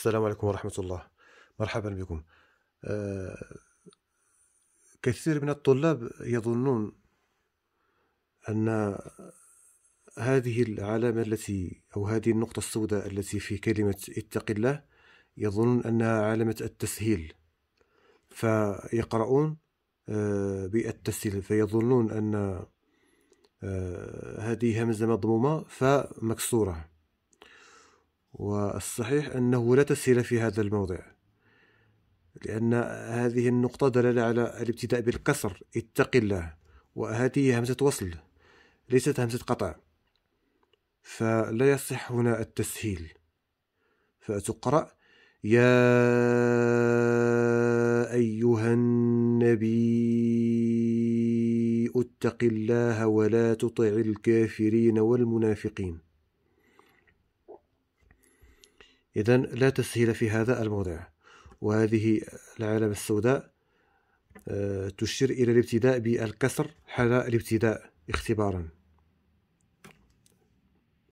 السلام عليكم ورحمة الله مرحبا بكم آه، كثير من الطلاب يظنون أن هذه العلامة التي أو هذه النقطة السوداء التي في كلمة اتق الله يظنون أنها علامة التسهيل فيقرؤون آه، بالتسهيل فيظنون أن آه، هذه همزة مضمومة فمكسورة والصحيح أنه لا تسهيل في هذا الموضع لأن هذه النقطة دلالة على الابتداء بالكسر اتق الله وهذه همزة وصل ليست همزة قطع فلا يصح هنا التسهيل فتقرأ يا أيها النبي اتق الله ولا تطع الكافرين والمنافقين إذا لا تسهيل في هذا الموضع وهذه العلامة السوداء آه، تشير إلى الابتداء بالكسر حال الابتداء اختبارا